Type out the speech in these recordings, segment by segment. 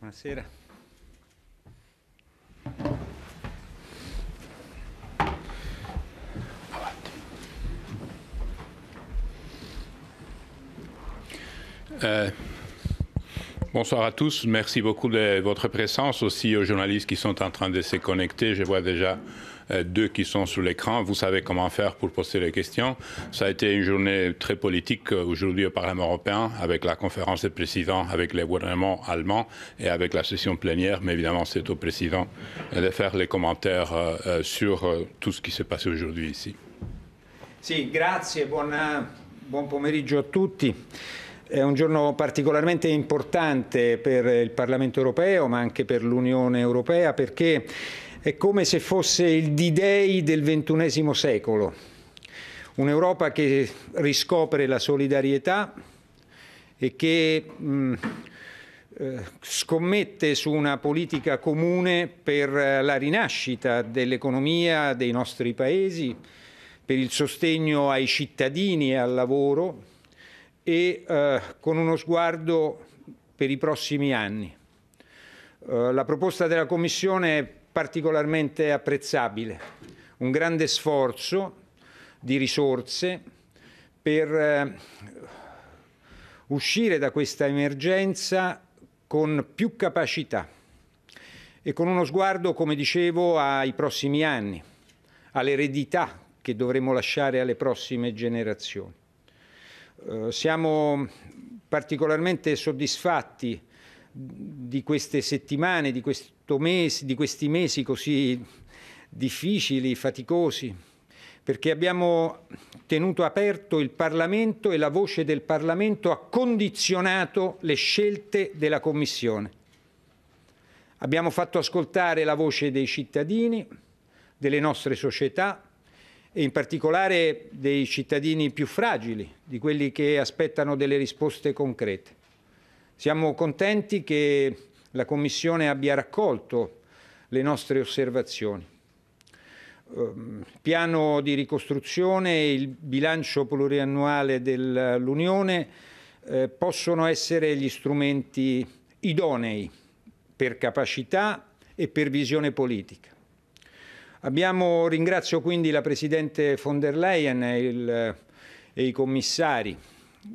Buonasera. Avanti. Eh, Bonsoir à tous. Merci beaucoup de votre présence, aussi aux journalistes qui sont en train de se connecter. Je vois déjà euh, deux qui sont sur l'écran. Vous savez comment faire pour poser les questions. Ça a été une journée très politique euh, aujourd'hui au Parlement européen, avec la conférence des présidents, avec les gouvernements allemands et avec la session plénière. Mais évidemment, c'est au président euh, de faire les commentaires sur tout ce qui s'est passé aujourd'hui ici. Si grazie, buona, buon pomeriggio a tutti. È un giorno particolarmente importante per il Parlamento europeo ma anche per l'Unione europea perché è come se fosse il D-Day del XXI secolo. Un'Europa che riscopre la solidarietà e che mh, mm, eh, scommette su una politica comune per la rinascita dell'economia dei nostri paesi, per il sostegno ai cittadini e al lavoro, e eh, con uno sguardo per i prossimi anni. Eh, la proposta della Commissione è particolarmente apprezzabile, un grande sforzo di risorse per eh, uscire da questa emergenza con più capacità e con uno sguardo, come dicevo, ai prossimi anni, all'eredità che dovremo lasciare alle prossime generazioni. Eh, siamo particolarmente soddisfatti di queste settimane, di, mese, di questi mesi così difficili, faticosi, perché abbiamo tenuto aperto il Parlamento e la voce del Parlamento ha condizionato le scelte della Commissione. Abbiamo fatto ascoltare la voce dei cittadini, delle nostre società, e in particolare dei cittadini più fragili, di quelli che aspettano delle risposte concrete. Siamo contenti che la Commissione abbia raccolto le nostre osservazioni. Ehm, piano di ricostruzione e il bilancio pluriannuale dell'Unione eh, possono essere gli strumenti idonei per capacità e per visione politica. Abbiamo, ringrazio quindi la Presidente von der Leyen e, il, e i commissari eh,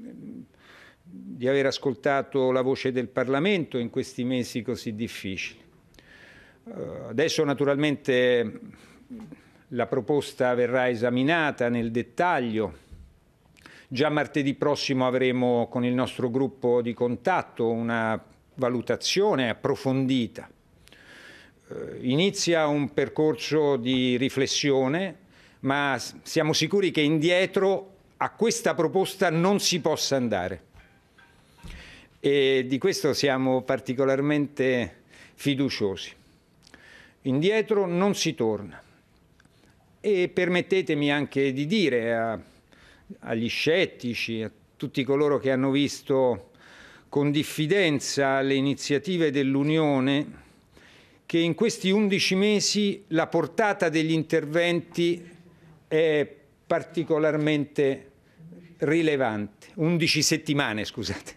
di aver ascoltato la voce del Parlamento in questi mesi così difficili. Eh, adesso naturalmente la proposta verrà esaminata nel dettaglio. Già martedì prossimo avremo con il nostro gruppo di contatto una valutazione approfondita eh, inizia un percorso di riflessione, ma siamo sicuri che indietro a questa proposta non si possa andare. E di questo siamo particolarmente fiduciosi. Indietro non si torna. E permettetemi anche di dire a, agli scettici, a tutti coloro che hanno visto con diffidenza le iniziative dell'Unione, che in questi 11 mesi la portata degli interventi è particolarmente rilevante. 11 settimane, scusate.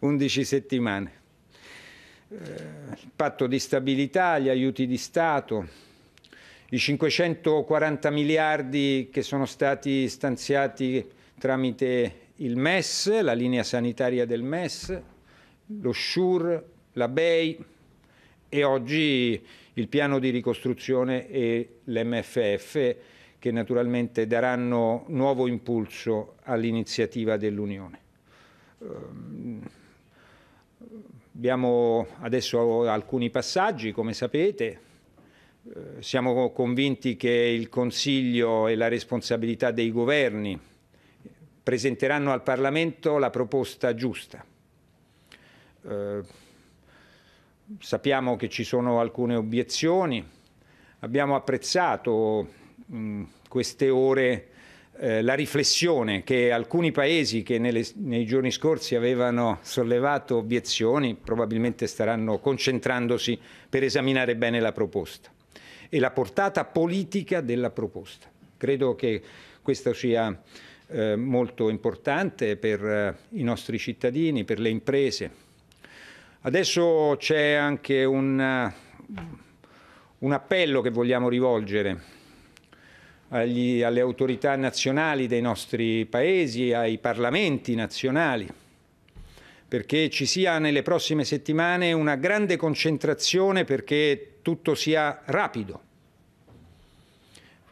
11 settimane. Il eh, patto di stabilità, gli aiuti di Stato, i 540 miliardi che sono stati stanziati tramite il MES, la linea sanitaria del MES, lo SURE, la BEI, e oggi il piano di ricostruzione e l'MFF che naturalmente daranno nuovo impulso all'iniziativa dell'Unione. Ehm, abbiamo adesso alcuni passaggi, come sapete, eh, siamo convinti che il Consiglio e la responsabilità dei governi presenteranno al Parlamento la proposta giusta. Eh, sappiamo che ci sono alcune obiezioni, abbiamo apprezzato in mm, queste ore eh, la riflessione che alcuni paesi che nelle, nei giorni scorsi avevano sollevato obiezioni probabilmente staranno concentrandosi per esaminare bene la proposta e la portata politica della proposta. Credo che questo sia eh, molto importante per eh, i nostri cittadini, per le imprese, Adesso c'è anche un, un, appello che vogliamo rivolgere agli, alle autorità nazionali dei nostri paesi, ai parlamenti nazionali, perché ci sia nelle prossime settimane una grande concentrazione perché tutto sia rapido,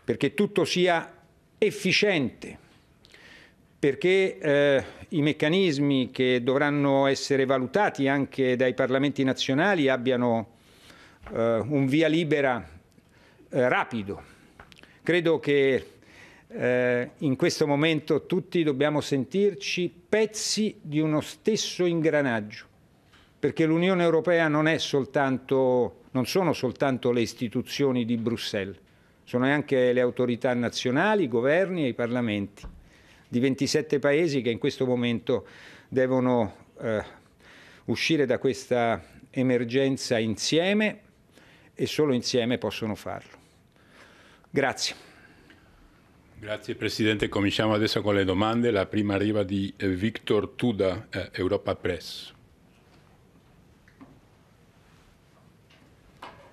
perché tutto sia efficiente, perché eh, i meccanismi che dovranno essere valutati anche dai parlamenti nazionali abbiano eh, un via libera eh, rapido. Credo che eh, in questo momento tutti dobbiamo sentirci pezzi di uno stesso ingranaggio, perché l'Unione Europea non, soltanto, non sono soltanto le istituzioni di Bruxelles, sono anche le autorità nazionali, i governi e i parlamenti di 27 paesi che in questo momento devono eh, uscire da questa emergenza insieme e solo insieme possono farlo. Grazie. Grazie Presidente, cominciamo adesso con le domande. La prima arriva di eh, Victor Tuda, eh, Europa Press.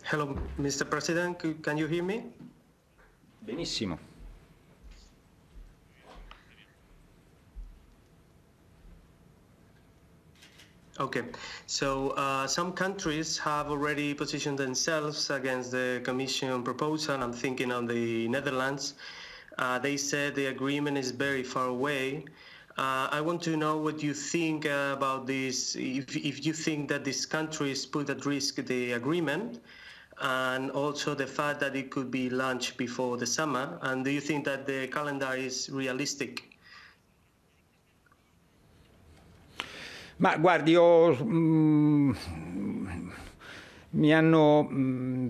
Hello, Mr. President, can you hear me? Benissimo. Okay, so uh, some countries have already positioned themselves against the Commission proposal. I'm thinking on the Netherlands. Uh, they said the agreement is very far away. Uh, I want to know what you think uh, about this. If, if you think that these countries put at risk the agreement, and also the fact that it could be launched before the summer, and do you think that the calendar is realistic? Ma guardi, io, mm, mi hanno mm,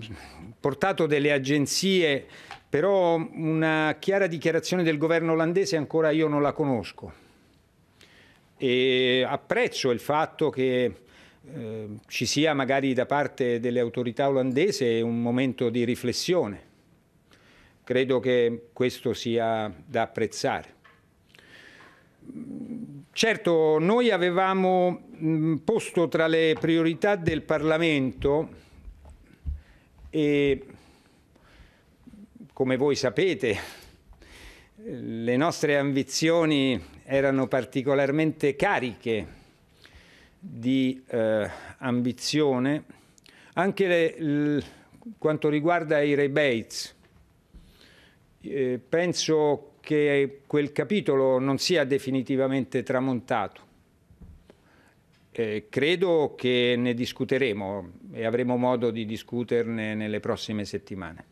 portato delle agenzie, però una chiara dichiarazione del governo olandese ancora io non la conosco. E apprezzo il fatto che eh, ci sia magari da parte delle autorità olandese un momento di riflessione. Credo che questo sia da apprezzare Certo, noi avevamo mm, posto tra le priorità del Parlamento e, come voi sapete, le nostre ambizioni erano particolarmente cariche di eh, ambizione, anche le, l, quanto riguarda i rebates. Eh, penso che quel capitolo non sia definitivamente tramontato. Eh, credo che ne discuteremo e avremo modo di discuterne nelle prossime settimane.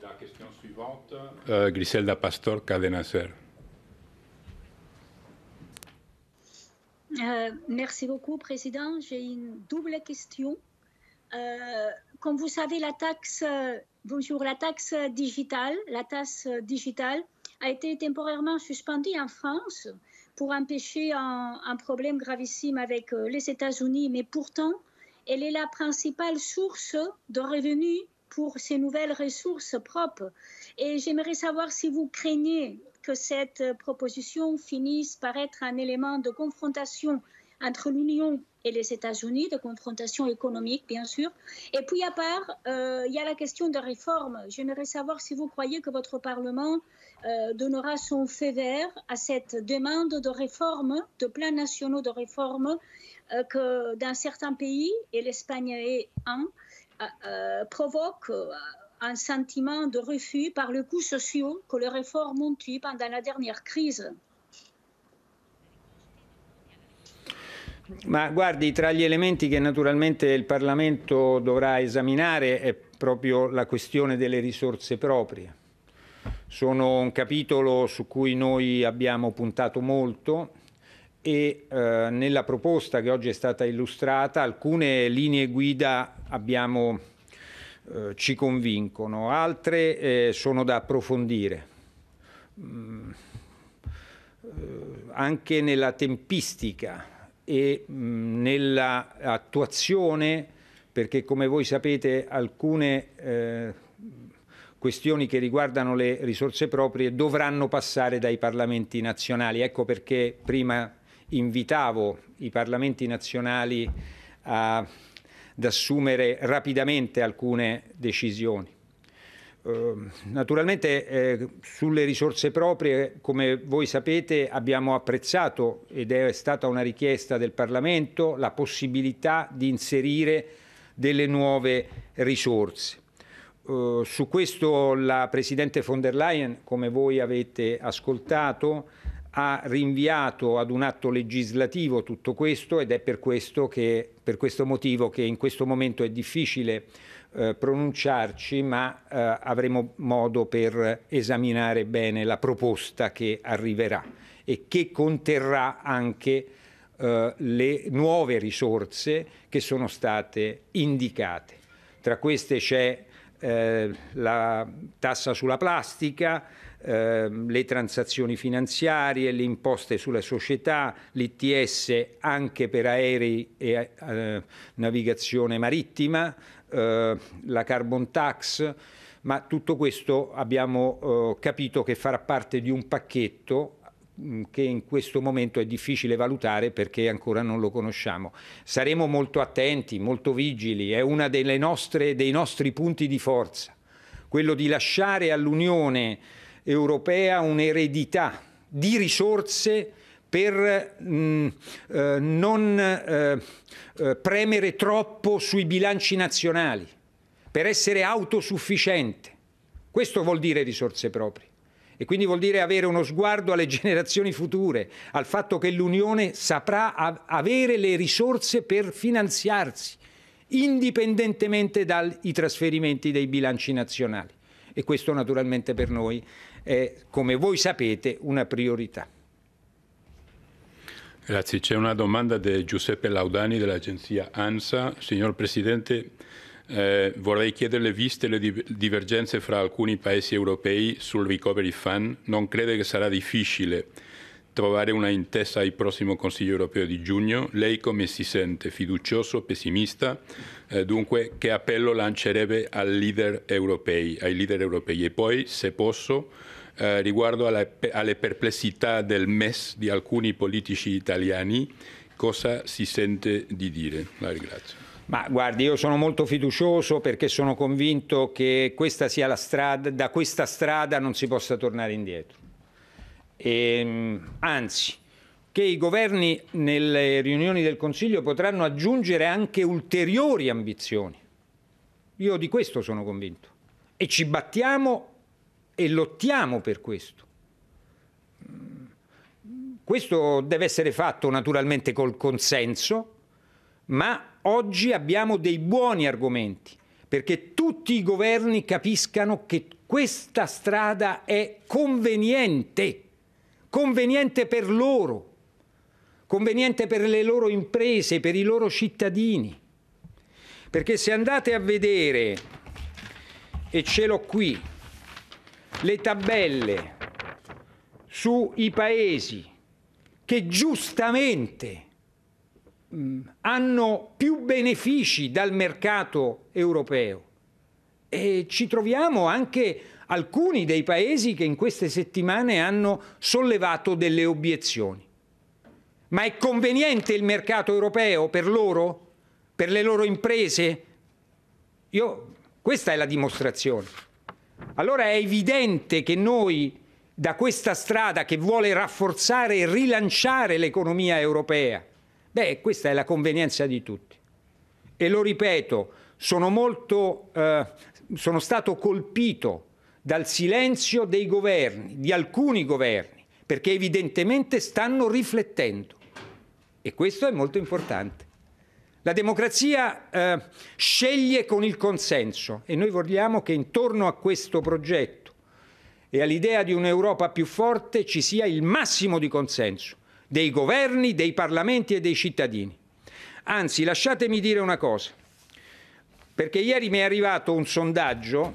La questione suivante. Uh, Griselda Pastor, Cadena Ser. Euh, merci beaucoup, Président. J'ai une double question. Euh, comme vous savez, la taxe euh, Bonjour, la taxe digitale, la taxe digitale a été temporairement suspendue en France pour empêcher un, problème gravissime avec euh, les États-Unis, mais pourtant, elle est la principale source de revenus pour ces nouvelles ressources propres. Et j'aimerais savoir si vous craignez que cette proposition finisse par être un élément de confrontation entre l'Union et les États-Unis, de confrontation économique, bien sûr. Et puis, à part, euh, il y a la question de réforme. J'aimerais savoir si vous croyez que votre Parlement euh, donnera son feu vert à cette demande de réforme, de plans nationaux de réforme, euh, que dans certains pays, et l'Espagne est un, provoque un sentiment de refus par le coût social que les réformes ont eu pendant la dernière crise Ma guardi, tra gli elementi che naturalmente il Parlamento dovrà esaminare è proprio la questione delle risorse proprie. Sono un capitolo su cui noi abbiamo puntato molto e eh, nella proposta che oggi è stata illustrata alcune linee guida abbiamo, eh, ci convincono, altre eh, sono da approfondire. Mm, eh, anche nella tempistica e nell'attuazione, perché come voi sapete alcune eh, questioni che riguardano le risorse proprie dovranno passare dai parlamenti nazionali. Ecco perché prima invitavo i parlamenti nazionali a, ad assumere rapidamente alcune decisioni. Ehm, naturalmente eh, sulle risorse proprie, come voi sapete, abbiamo apprezzato ed è stata una richiesta del Parlamento la possibilità di inserire delle nuove risorse. Eh, su questo la Presidente von der Leyen, come voi avete ascoltato, ha rinviato ad un atto legislativo tutto questo ed è per questo, che, per questo motivo che in questo momento è difficile eh, pronunciarci, ma eh, avremo modo per esaminare bene la proposta che arriverà e che conterrà anche eh, le nuove risorse che sono state indicate. Tra queste c'è eh, la tassa sulla plastica, ehm, le transazioni finanziarie, le imposte sulle società, l'ITS anche per aerei e eh, navigazione marittima, eh, la carbon tax, ma tutto questo abbiamo eh, capito che farà parte di un pacchetto mm, che in questo momento è difficile valutare perché ancora non lo conosciamo. Saremo molto attenti, molto vigili, è uno dei nostri punti di forza, quello di lasciare all'Unione europea un'eredità di risorse per mh, mm, eh, non eh, eh, premere troppo sui bilanci nazionali, per essere autosufficiente. Questo vuol dire risorse proprie. E quindi vuol dire avere uno sguardo alle generazioni future, al fatto che l'Unione saprà avere le risorse per finanziarsi, indipendentemente dai trasferimenti dei bilanci nazionali. E questo naturalmente per noi è, come voi sapete, una priorità. Grazie, c'è una domanda di Giuseppe Laudani dell'agenzia ANSA. Signor Presidente, eh, vorrei chiederle, viste le divergenze fra alcuni paesi europei sul recovery fund, non crede che sarà difficile trovare una intesa al prossimo Consiglio europeo di giugno? Lei come si sente? Fiducioso, pessimista? Eh, dunque, che appello lancerebbe ai leader europei? E poi, se posso, eh, riguardo alla, alle perplessità del MES di alcuni politici italiani, cosa si sente di dire? La ringrazio. Ma guardi, io sono molto fiducioso perché sono convinto che questa sia la strada, da questa strada non si possa tornare indietro. E, ehm, anzi, che i governi nelle riunioni del Consiglio potranno aggiungere anche ulteriori ambizioni. Io di questo sono convinto. E ci battiamo e lottiamo per questo. Questo deve essere fatto naturalmente col consenso, ma oggi abbiamo dei buoni argomenti perché tutti i governi capiscano che questa strada è conveniente, conveniente per loro, conveniente per le loro imprese, per i loro cittadini. Perché se andate a vedere, e ce l'ho qui, le tabelle sui paesi che giustamente mh, mm, hanno più benefici dal mercato europeo e ci troviamo anche alcuni dei paesi che in queste settimane hanno sollevato delle obiezioni. Ma è conveniente il mercato europeo per loro? Per le loro imprese? Io, questa è la dimostrazione. Allora è evidente che noi da questa strada che vuole rafforzare e rilanciare l'economia europea, beh, questa è la convenienza di tutti. E lo ripeto, sono, molto, eh, sono stato colpito dal silenzio dei governi, di alcuni governi, perché evidentemente stanno riflettendo. E questo è molto importante. La democrazia eh, sceglie con il consenso e noi vogliamo che intorno a questo progetto e all'idea di un'Europa più forte ci sia il massimo di consenso dei governi, dei parlamenti e dei cittadini. Anzi, lasciatemi dire una cosa, perché ieri mi è arrivato un sondaggio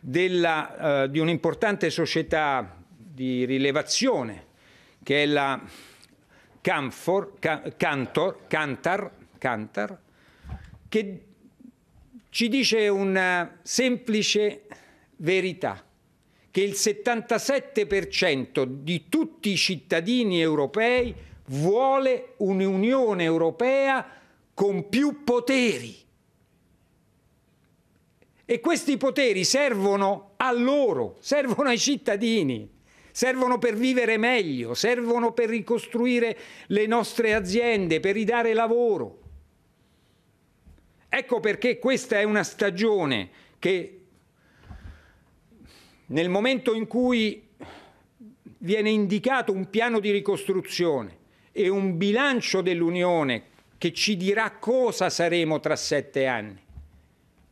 della, eh, di un'importante società di rilevazione che è la Canfor, Can, Cantor, Cantar, Cantar, che ci dice una eh, semplice verità, che il 77% di tutti i cittadini europei vuole un'Unione Europea con più poteri. E questi poteri servono a loro, servono ai cittadini, servono per vivere meglio, servono per ricostruire le nostre aziende, per ridare lavoro. Ecco perché questa è una stagione che nel momento in cui viene indicato un piano di ricostruzione e un bilancio dell'Unione che ci dirà cosa saremo tra sette anni,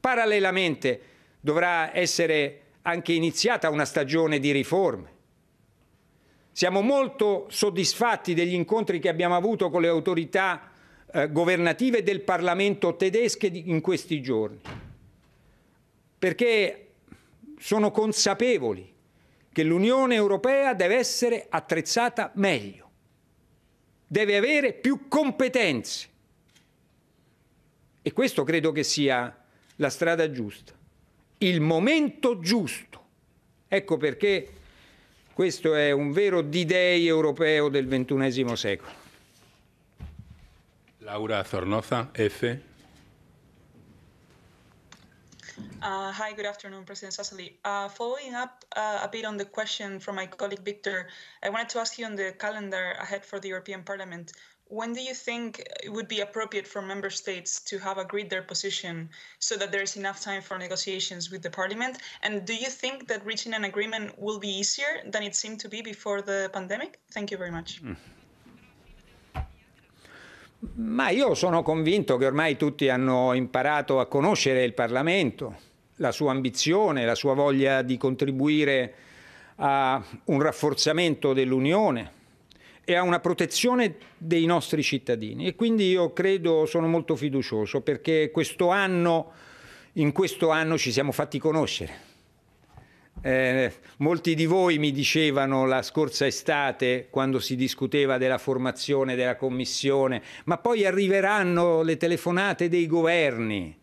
parallelamente dovrà essere anche iniziata una stagione di riforme. Siamo molto soddisfatti degli incontri che abbiamo avuto con le autorità eh, governative del Parlamento tedesche in questi giorni, perché sono consapevoli che l'Unione Europea deve essere attrezzata meglio, deve avere più competenze. E questo credo che sia la strada giusta, il momento giusto. Ecco perché questo è un vero D-Day europeo del XXI secolo. Laura Zornoza, F. Uh, hi, good afternoon, President Sassoli. Uh, following up uh, a bit on the question from my colleague Victor, I wanted to ask you on the calendar ahead for the European Parliament. When do you think it would be appropriate for member states to have agreed their position so that there is enough time for negotiations with the Parliament? And do you think that reaching an agreement will be easier than it seemed to be before the pandemic? Thank you very much. Mm. Ma io sono convinto che ormai tutti hanno imparato a conoscere il Parlamento, la sua ambizione, la sua voglia di contribuire a un rafforzamento dell'Unione e a una protezione dei nostri cittadini. E quindi io credo, sono molto fiducioso, perché questo anno, in questo anno ci siamo fatti conoscere. Eh, molti di voi mi dicevano la scorsa estate, quando si discuteva della formazione della commissione, ma poi arriveranno le telefonate dei governi.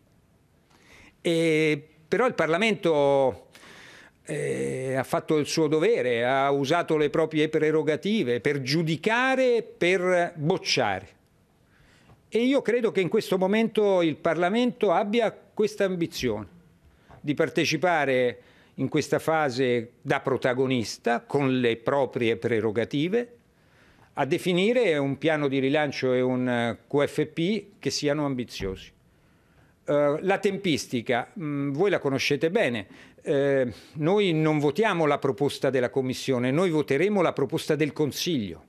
E, però il Parlamento eh, ha fatto il suo dovere, ha usato le proprie prerogative per giudicare, e per bocciare. E io credo che in questo momento il Parlamento abbia questa ambizione di partecipare in questa fase da protagonista con le proprie prerogative, a definire un piano di rilancio e un eh, QFP che siano ambiziosi. Uh, la tempistica, mh, mm, voi la conoscete bene, eh, noi non votiamo la proposta della Commissione, noi voteremo la proposta del Consiglio.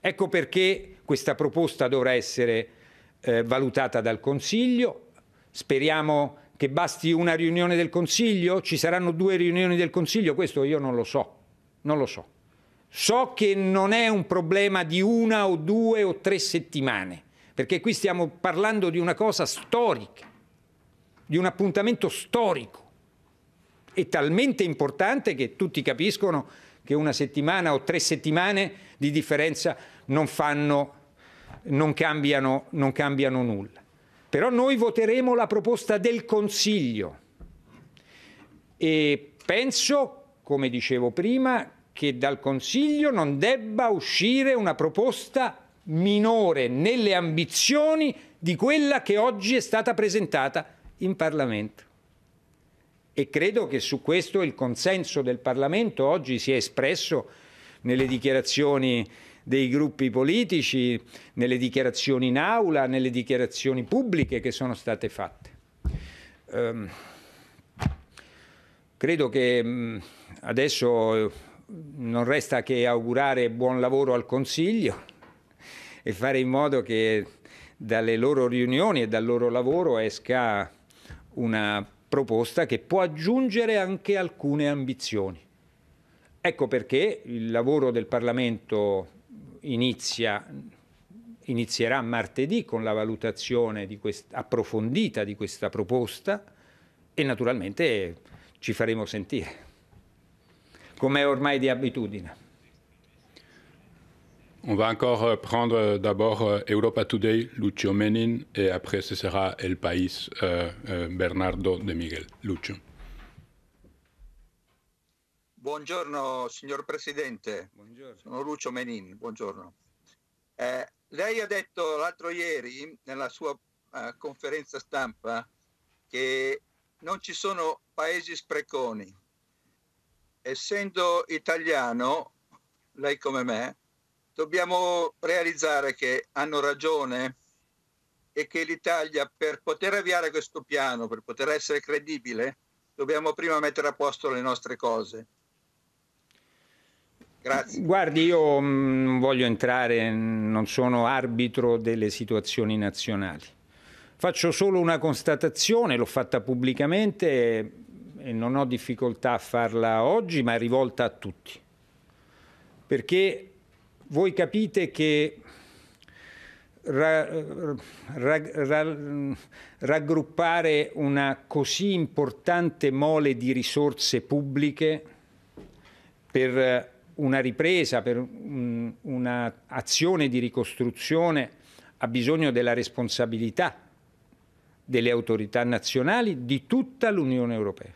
Ecco perché questa proposta dovrà essere eh, valutata dal Consiglio, speriamo che basti una riunione del Consiglio? Ci saranno due riunioni del Consiglio? Questo io non lo so, non lo so. So che non è un problema di una o due o tre settimane, perché qui stiamo parlando di una cosa storica, di un appuntamento storico È talmente importante che tutti capiscono che una settimana o tre settimane di differenza non, fanno, non, cambiano, non cambiano nulla. Però noi voteremo la proposta del Consiglio e penso, come dicevo prima, che dal Consiglio non debba uscire una proposta minore nelle ambizioni di quella che oggi è stata presentata in Parlamento. E credo che su questo il consenso del Parlamento oggi sia espresso nelle dichiarazioni dei gruppi politici, nelle dichiarazioni in aula, nelle dichiarazioni pubbliche che sono state fatte. Um, credo che um, adesso eh, non resta che augurare buon lavoro al Consiglio e fare in modo che dalle loro riunioni e dal loro lavoro esca una proposta che può aggiungere anche alcune ambizioni. Ecco perché il lavoro del Parlamento inizia, inizierà martedì con la valutazione di approfondita di questa proposta e naturalmente ci faremo sentire, come è ormai di abitudine. On va encore euh, prendre euh, d'abord euh, Europa Today, Lucio Menin, et après ce sera El País, euh, Bernardo de Miguel. Lucio. Buongiorno signor Presidente, buongiorno. sono Lucio Menini, buongiorno. Eh, lei ha detto l'altro ieri nella sua eh, conferenza stampa che non ci sono paesi spreconi. Essendo italiano, lei come me, dobbiamo realizzare che hanno ragione e che l'Italia per poter avviare questo piano, per poter essere credibile, dobbiamo prima mettere a posto le nostre cose. Grazie. Guardi, io non mm, voglio entrare, non sono arbitro delle situazioni nazionali. Faccio solo una constatazione, l'ho fatta pubblicamente e non ho difficoltà a farla oggi, ma è rivolta a tutti. Perché voi capite che ra ra ra raggruppare una così importante mole di risorse pubbliche per una ripresa, per un'azione di ricostruzione ha bisogno della responsabilità delle autorità nazionali di tutta l'Unione Europea.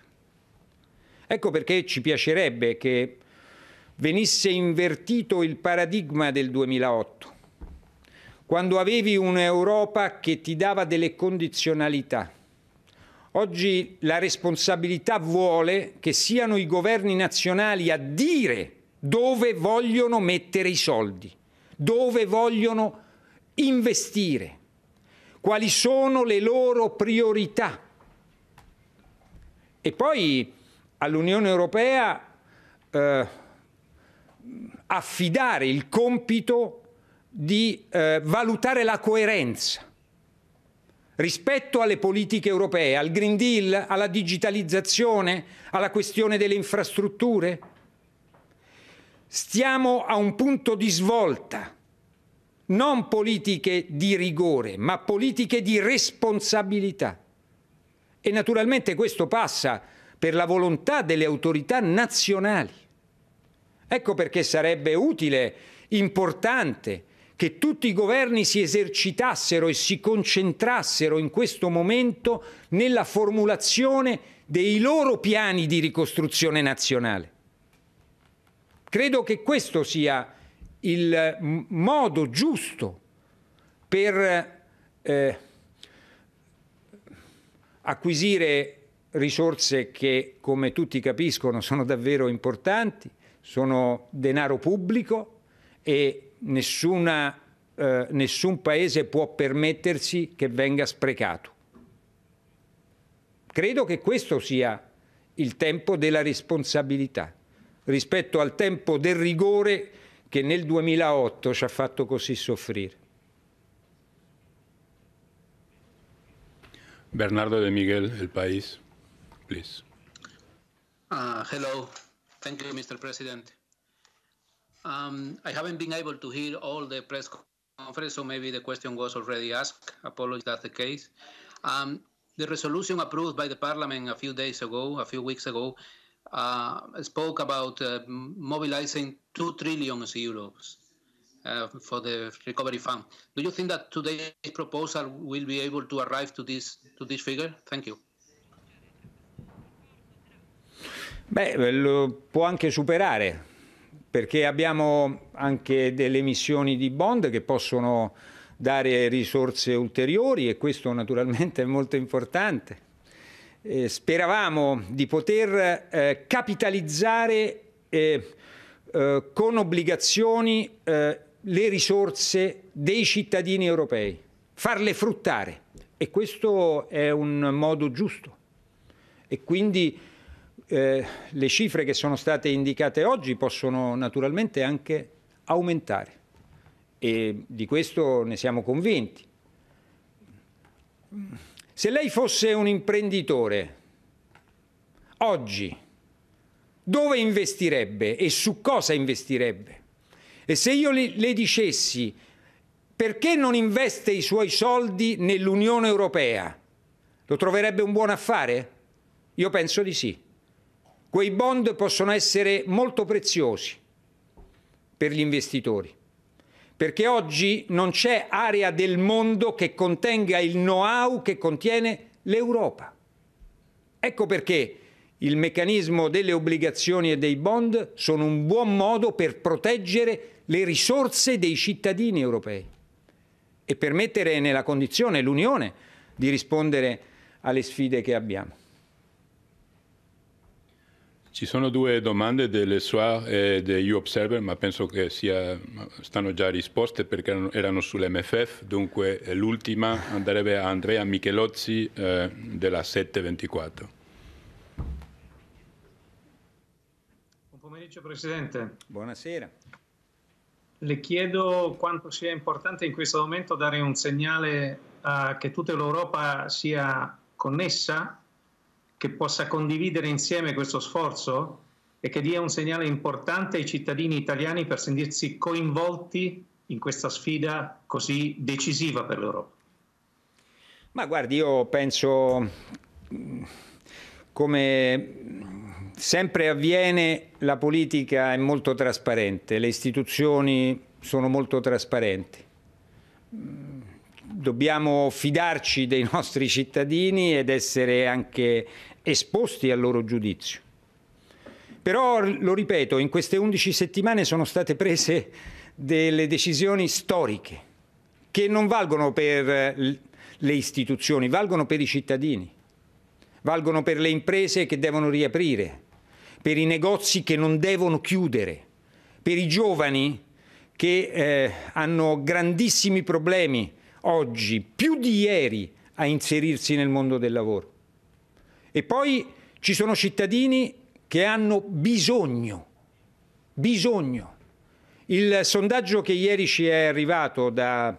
Ecco perché ci piacerebbe che venisse invertito il paradigma del 2008, quando avevi un'Europa che ti dava delle condizionalità. Oggi la responsabilità vuole che siano i governi nazionali a dire dove vogliono mettere i soldi, dove vogliono investire, quali sono le loro priorità. E poi all'Unione Europea eh, affidare il compito di eh, valutare la coerenza rispetto alle politiche europee, al Green Deal, alla digitalizzazione, alla questione delle infrastrutture. Stiamo a un punto di svolta, non politiche di rigore, ma politiche di responsabilità. E naturalmente questo passa per la volontà delle autorità nazionali. Ecco perché sarebbe utile, importante, che tutti i governi si esercitassero e si concentrassero in questo momento nella formulazione dei loro piani di ricostruzione nazionale. Credo che questo sia il mm, modo giusto per eh, acquisire risorse che, come tutti capiscono, sono davvero importanti, sono denaro pubblico e nessuna, eh, nessun paese può permettersi che venga sprecato. Credo che questo sia il tempo della responsabilità rispetto al tempo del rigore che nel 2008 ci ha fatto così soffrire. Bernardo de Miguel, El País, please. Uh, hello, thank you, Mr. President. Um, I haven't been able to hear all the press conference, so maybe the question was already asked. Apologies, that's the case. Um, the resolution approved by the Parliament a few days ago, a few weeks ago, uh, spoke about uh, mobilizing 2 trillion euros uh, for the recovery fund. Do you think that today's proposal will be able to arrive to this, to this figure? Thank you. Beh, lo può anche superare, perché abbiamo anche delle emissioni di bond che possono dare risorse ulteriori e questo naturalmente è molto importante eh, speravamo di poter eh, capitalizzare eh, eh, con obbligazioni eh, le risorse dei cittadini europei, farle fruttare. E questo è un modo giusto. E quindi le cifre che sono state indicate oggi possono naturalmente anche aumentare e di questo ne siamo convinti. Se lei fosse un imprenditore, oggi, dove investirebbe e su cosa investirebbe? E se io le dicessi perché non investe i suoi soldi nell'Unione Europea, lo troverebbe un buon affare? Io penso di sì. Quei bond possono essere molto preziosi per gli investitori perché oggi non c'è area del mondo che contenga il know-how che contiene l'Europa. Ecco perché il meccanismo delle obbligazioni e dei bond sono un buon modo per proteggere le risorse dei cittadini europei e per mettere nella condizione l'Unione di rispondere alle sfide che abbiamo. Ci sono due domande delle SWA e degli Observer, ma penso che sia, stanno già risposte perché erano sull'MFF, dunque eh, l'ultima andrebbe a Andrea Michelozzi eh, della 724. Buon pomeriggio Presidente. Buonasera. Le chiedo quanto sia importante in questo momento dare un segnale eh, che tutta l'Europa sia connessa che possa condividere insieme questo sforzo e che dia un segnale importante ai cittadini italiani per sentirsi coinvolti in questa sfida così decisiva per l'Europa? Ma guardi, io penso mm, come sempre avviene, la politica è molto trasparente, le istituzioni sono molto trasparenti mm, dobbiamo fidarci dei nostri cittadini ed essere anche esposti al loro giudizio. Però, lo ripeto, in queste 11 settimane sono state prese delle decisioni storiche che non valgono per eh, le istituzioni, valgono per i cittadini, valgono per le imprese che devono riaprire, per i negozi che non devono chiudere, per i giovani che eh, hanno grandissimi problemi oggi più di ieri a inserirsi nel mondo del lavoro. E poi ci sono cittadini che hanno bisogno, bisogno. Il sondaggio che ieri ci è arrivato da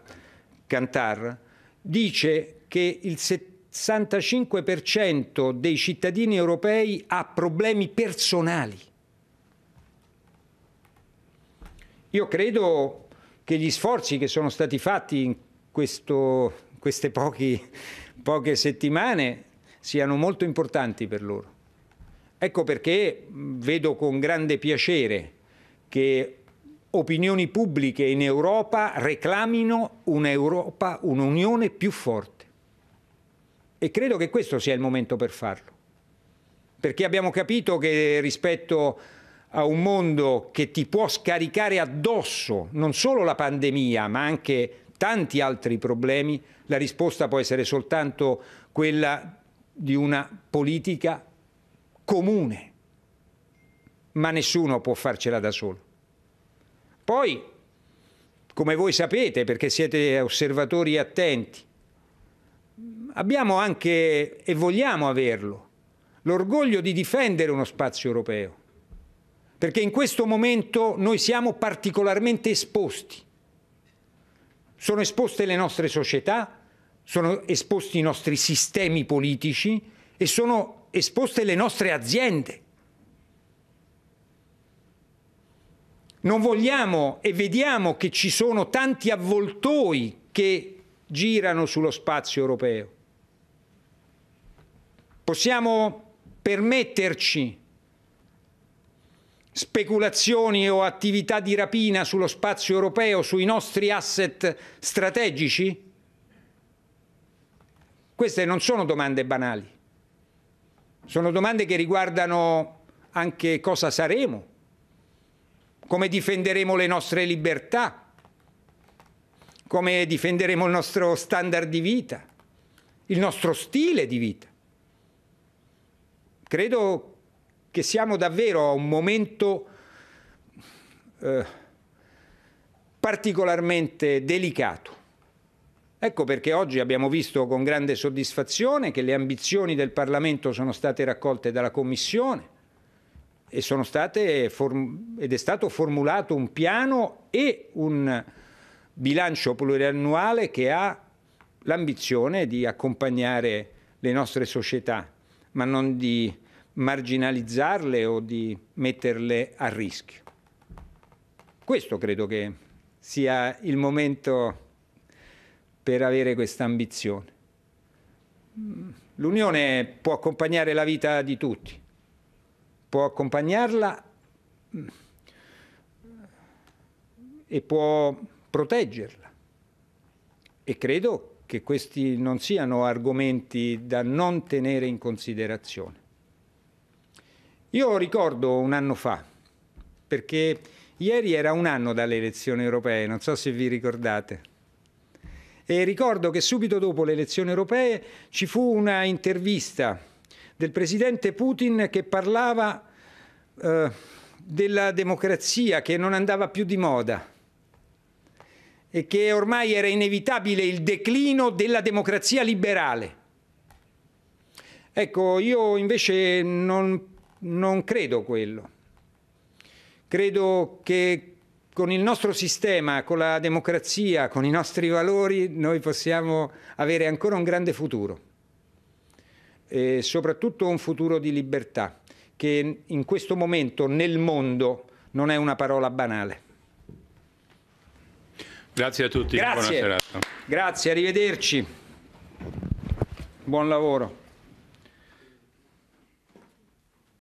Cantar dice che il 65% dei cittadini europei ha problemi personali. Io credo che gli sforzi che sono stati fatti in questo, queste pochi, poche settimane siano molto importanti per loro. Ecco perché vedo con grande piacere che opinioni pubbliche in Europa reclamino un'Europa, un'Unione più forte. E credo che questo sia il momento per farlo. Perché abbiamo capito che rispetto a un mondo che ti può scaricare addosso non solo la pandemia, ma anche tanti altri problemi, la risposta può essere soltanto quella di una politica comune, ma nessuno può farcela da solo. Poi, come voi sapete, perché siete osservatori attenti, abbiamo anche, e vogliamo averlo, l'orgoglio di difendere uno spazio europeo, perché in questo momento noi siamo particolarmente esposti sono esposte le nostre società, sono esposti i nostri sistemi politici e sono esposte le nostre aziende. Non vogliamo e vediamo che ci sono tanti avvoltoi che girano sullo spazio europeo. Possiamo permetterci speculazioni o attività di rapina sullo spazio europeo, sui nostri asset strategici? Queste non sono domande banali, sono domande che riguardano anche cosa saremo, come difenderemo le nostre libertà, come difenderemo il nostro standard di vita, il nostro stile di vita. Credo che siamo davvero a un momento eh, particolarmente delicato. Ecco perché oggi abbiamo visto con grande soddisfazione che le ambizioni del Parlamento sono state raccolte dalla Commissione e ed è stato formulato un piano e un bilancio pluriannuale che ha l'ambizione di accompagnare le nostre società, ma non di marginalizzarle o di metterle a rischio. Questo credo che sia il momento per avere questa ambizione. L'unione può accompagnare la vita di tutti, può accompagnarla e può proteggerla. E credo che questi non siano argomenti da non tenere in considerazione. Io ricordo un anno fa, perché ieri era un anno dalle elezioni europee, non so se vi ricordate. E ricordo che subito dopo le elezioni europee ci fu una intervista del presidente Putin che parlava eh, della democrazia che non andava più di moda e che ormai era inevitabile il declino della democrazia liberale. Ecco, io invece non non credo quello. Credo che con il nostro sistema, con la democrazia, con i nostri valori, noi possiamo avere ancora un grande futuro e soprattutto un futuro di libertà, che in questo momento nel mondo non è una parola banale. Grazie a tutti, Grazie. buona serata. Grazie, arrivederci. Buon lavoro.